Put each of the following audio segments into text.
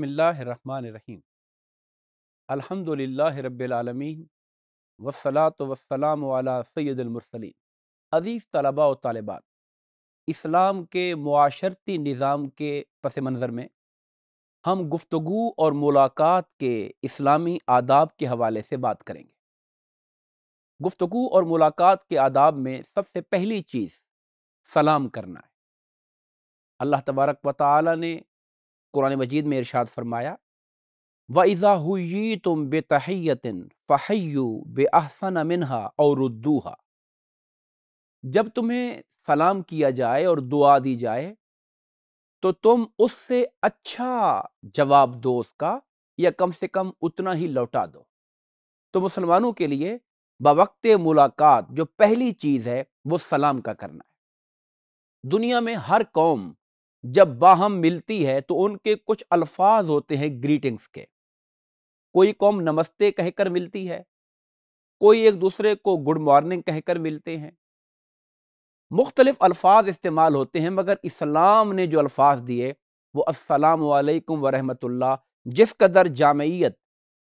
बसमीम अल्हम्दुलिल्लाह रब्बिलआलमीन वसलात वसलाम वाला अज़ीज़ तलबा व तालबात इस्लाम के माशरती निज़ाम के पस मंज़र में हम गुफ्तु और मुलाकात के इस्लामी आदाब के हवाले से बात करेंगे गुफ्तु और मुलाकात के आदाब में सबसे पहली चीज़ सलाम करना है अल्लाह तबारक व ताली ने कुरान मजीद में इरशाद फरमाया व इज़ा हुई तुम बेतहैतिन बे अहसन मिनहा और उद्दूहा जब तुम्हें सलाम किया जाए और दुआ दी जाए तो तुम उससे अच्छा जवाब दो उसका या कम से कम उतना ही लौटा दो तो मुसलमानों के लिए बवक्त मुलाकात जो पहली चीज़ है वो सलाम का करना है दुनिया में हर कौम जब बाहम मिलती है तो उनके कुछ अल्फाज होते हैं ग्रीटिंग्स के कोई कौम नमस्ते कहकर मिलती है कोई एक दूसरे को गुड मॉर्निंग कहकर मिलते हैं मुख्तलिफ अल्फाज इस्तेमाल होते हैं मगर इस्लाम ने जो अल्फाज दिए वो अस्सलाम वालेकुम वरहमतुल्ला जिस कदर जामयत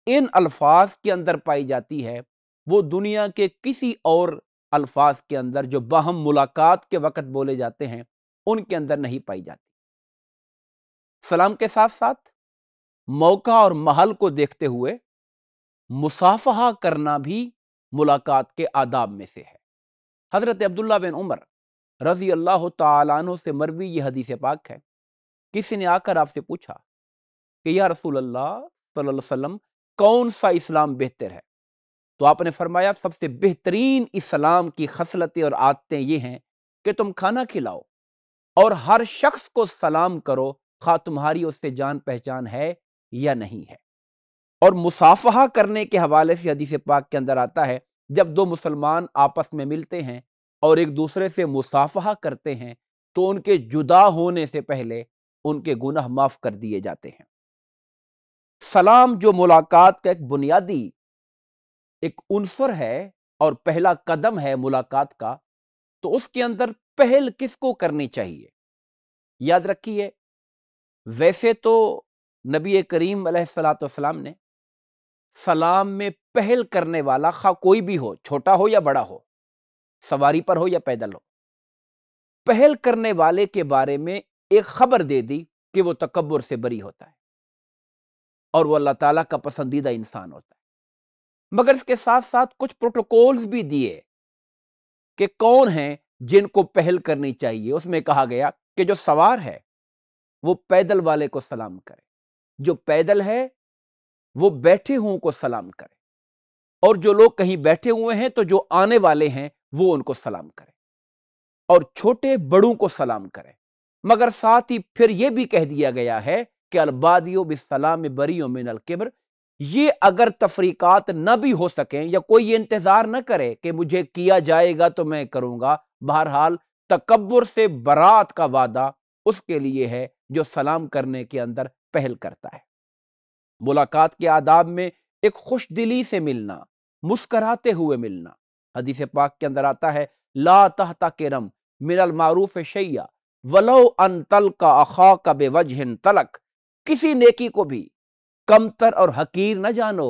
इन अल्फाज के अंदर पाई जाती है वो दुनिया के किसी और अल्फाज के अंदर जो बाहम मुलाकात के वक़्त बोले जाते हैं उनके अंदर नहीं पाई जाती सलाम के साथ साथ मौका और महल को देखते हुए मुसाफहा करना भी मुलाकात के आदाब में से है हज़रत अब्दुल्ला बिन उमर रजी अल्लाह तु से मरवी यह हदीस पाक है किसी ने आकर आपसे पूछा कि या रसूल अल्लाह वसल्लम कौन सा इस्लाम बेहतर है तो आपने फरमाया सबसे बेहतरीन इस्लाम की खसलतें और आदतें ये हैं कि तुम खाना खिलाओ और हर शख्स को सलाम करो खा तुम्हारी उससे जान पहचान है या नहीं है और मुसाफहा करने के हवाले से हदीस पाक के अंदर आता है जब दो मुसलमान आपस में मिलते हैं और एक दूसरे से मुसाफहा करते हैं तो उनके जुदा होने से पहले उनके गुनाह माफ़ कर दिए जाते हैं सलाम जो मुलाकात का एक बुनियादी एक उनसर है और पहला कदम है मुलाकात का तो उसके अंदर पहल किसको करनी चाहिए याद रखिए वैसे तो नबी करीम सलाम ने सलाम में पहल करने वाला खा कोई भी हो छोटा हो या बड़ा हो सवारी पर हो या पैदल हो पहल करने वाले के बारे में एक खबर दे दी कि वो तकबर से बरी होता है और वो अल्लाह ताला का पसंदीदा इंसान होता है मगर इसके साथ साथ कुछ प्रोटोकॉल्स भी दिए कि कौन हैं जिनको पहल करनी चाहिए उसमें कहा गया कि जो सवार है वो पैदल वाले को सलाम करे जो पैदल है वो बैठे हुओं को सलाम करे और जो लोग कहीं बैठे हुए हैं तो जो आने वाले हैं वो उनको सलाम करें और छोटे बड़ों को सलाम करें मगर साथ ही फिर यह भी कह दिया गया है कि अलबादियो बिसलाम बरीओ मिन अलकिब्र ये अगर तफरीकात न भी हो सकें या कोई ये इंतज़ार न करे कि मुझे किया जाएगा तो मैं करूँगा बहरहाल तकबर से बरात का वादा उसके लिए है जो सलाम करने के अंदर पहल करता है मुलाकात के आदाब में एक खुश दिली से मिलना मुस्कराते हुए मिलना हदीस पाक के अंदर आता है ला तहता रम मिनल मारूफ शैया वलो अन तल का अखा का बेवजहन तलक किसी नेकी को भी कमतर और हकीर न जानो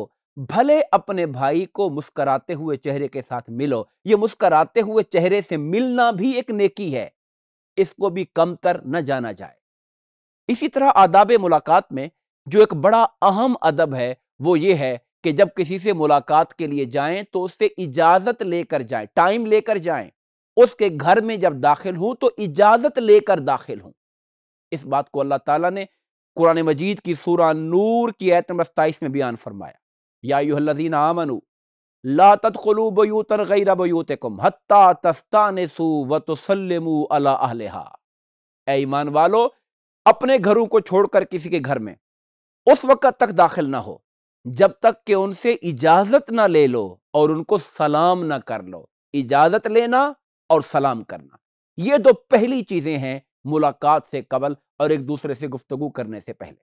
भले अपने भाई को मुस्कराते हुए चेहरे के साथ मिलो ये मुस्कराते हुए चेहरे से मिलना भी एक नेकी है इसको भी कमतर न जाना जाए इसी तरह आदाब मुलाकात में जो एक बड़ा अहम अदब है वो ये है कि जब किसी से मुलाकात के लिए जाएं तो उससे इजाज़त लेकर जाएं टाइम लेकर जाएं उसके घर में जब दाखिल हूं तो इजाज़त लेकर दाखिल हूं इस बात को अल्लाह ताला ने कुरान मजीद की सूरा नूर की आयत नंबर सताईस में बयान फरमाया याजीन आमनु लातलो गैर हत्ता व अला ईमान वालो अपने घरों को छोड़कर किसी के घर में उस वक्त तक दाखिल ना हो जब तक कि उनसे इजाजत ना ले लो और उनको सलाम ना कर लो इजाजत लेना और सलाम करना ये दो पहली चीजें हैं मुलाकात से कबल और एक दूसरे से गुफ्तगु करने से पहले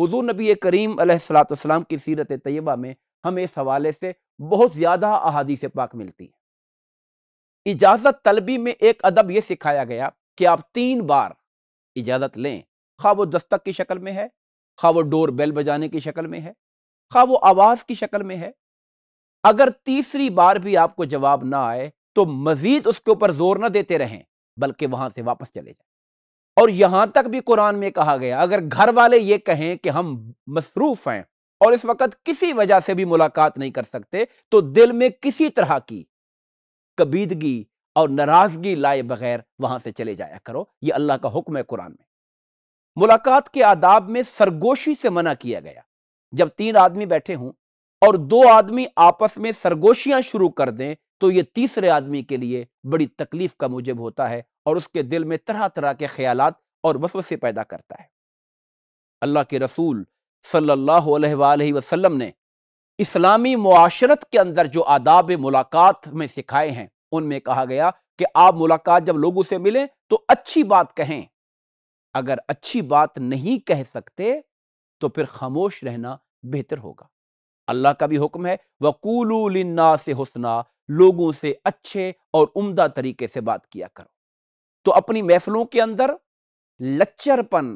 हुजूर नबी करीम सलाम की सीरत तयबा में हमें इस हवाले से बहुत ज़्यादा अहादी से पाक मिलती है इजाज़त तलबी में एक अदब यह सिखाया गया कि आप तीन बार इजाज़त लें खा वो दस्तक की शक्ल में है खा वो डोर बेल बजाने की शक्ल में है खा वो आवाज़ की शक्ल में है अगर तीसरी बार भी आपको जवाब ना आए तो मजीद उसके ऊपर जोर ना देते रहें बल्कि वहां से वापस चले जाए और यहां तक भी कुरान में कहा गया अगर घर वाले ये कहें कि हम मसरूफ हैं और इस वक्त किसी वजह से भी मुलाकात नहीं कर सकते तो दिल में किसी तरह की कबीदगी और नाराजगी लाए बगैर वहां से चले जाया करो ये अल्लाह का हुक्म है कुरान में मुलाकात के आदाब में सरगोशी से मना किया गया जब तीन आदमी बैठे हों और दो आदमी आपस में सरगोशियां शुरू कर दें तो ये तीसरे आदमी के लिए बड़ी तकलीफ का मुजब होता है और उसके दिल में तरह तरह के ख्याल और वसवसे पैदा करता है अल्लाह के रसूल सल्लल्लाहु अलैहि वसल्लम ने इस्लामी मुआशरत के अंदर जो आदाब मुलाकात में सिखाए हैं उनमें कहा गया कि आप मुलाकात जब लोगों से मिलें तो अच्छी बात कहें अगर अच्छी बात नहीं कह सकते तो फिर खामोश रहना बेहतर होगा अल्लाह का भी हुक्म है वकूलू लिन्ना से हुसना लोगों से अच्छे और उम्दा तरीके से बात किया करो तो अपनी महफलों के अंदर लच्चरपन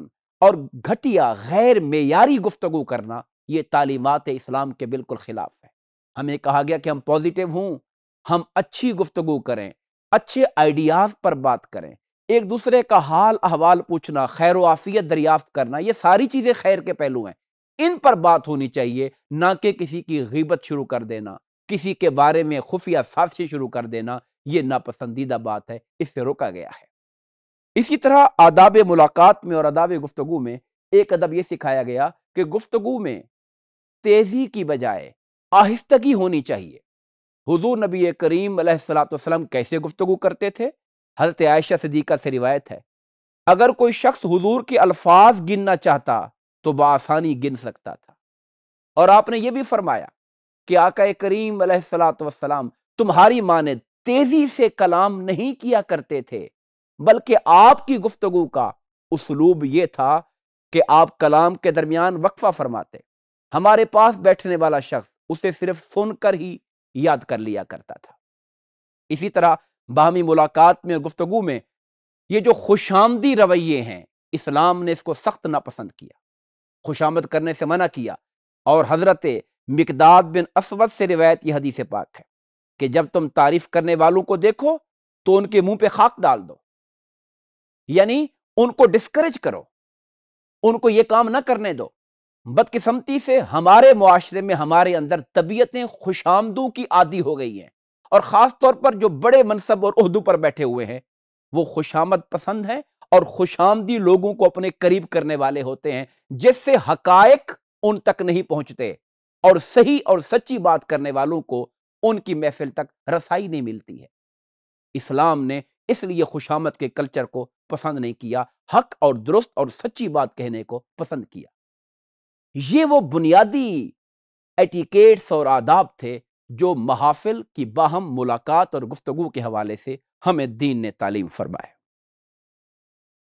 और घटिया गैर मेयारी गुफ्तगु करना ये तालीमत इस्लाम के बिल्कुल खिलाफ है हमें कहा गया कि हम पॉजिटिव हूं हम अच्छी गुफ्तगु करें अच्छे आइडियाज पर बात करें एक दूसरे का हाल अहवाल पूछना खैर आफियत दरियाफ्त करना ये सारी चीज़ें खैर के पहलू हैं इन पर बात होनी चाहिए ना कि किसी की गीबत शुरू कर देना किसी के बारे में खुफिया साजिश शुरू कर देना यह नापसंदीदा बात है इससे रोका गया है इसी तरह आदाब मुलाकात में और आदाब गुफ्तु में एक अदब यह सिखाया गया कि गुफ्तु में तेज़ी की बजाय आहिस्तगी होनी चाहिए हुजूर नबी करीम सलाम कैसे गुफ्तु करते थे हज़रत आयशा सदीक़ा से रिवायत है अगर कोई शख्स हुजूर के अल्फाज गिनना चाहता तो बसानी गिन सकता था और आपने ये भी फरमाया कि आका करीम सलाम तुम्हारी माँ ने तेज़ी से कलाम नहीं किया करते थे बल्कि आपकी गुफ्तगु का उसलूब यह था कि आप कलाम के दरमियान वक्फा फरमाते हमारे पास बैठने वाला शख्स उसे सिर्फ सुनकर ही याद कर लिया करता था इसी तरह बाहमी मुलाकात में और गुफ्तगु में ये जो खुशामदी रवैये हैं इस्लाम ने इसको सख्त नापसंद किया खुशामद करने से मना किया और हज़रत मकदाद बिन असवद से रिवायत यह हदीस पाक है कि जब तुम तारीफ करने वालों को देखो तो उनके मुंह पे खाक डाल दो यानी उनको डिस्करेज करो उनको ये काम ना करने दो बदकिस्मती से हमारे माशरे में हमारे अंदर तबीयतें खुशामदू की आदि हो गई हैं और ख़ास तौर पर जो बड़े मनसब और उहदू पर बैठे हुए हैं वो खुशामद पसंद हैं और खुशामदी लोगों को अपने करीब करने वाले होते हैं जिससे हकायक उन तक नहीं पहुंचते और सही और सच्ची बात करने वालों को उनकी महफिल तक रसाई नहीं मिलती है इस्लाम ने इसलिए खुशामद के कल्चर को पसंद नहीं किया हक और दुरुस्त और सच्ची बात कहने को पसंद किया ये वो बुनियादी एटिकेट्स और आदाब थे जो महाफिल की बाहम मुलाकात और गुफ्तगु के हवाले से हमें दीन ने तालीम फरमाया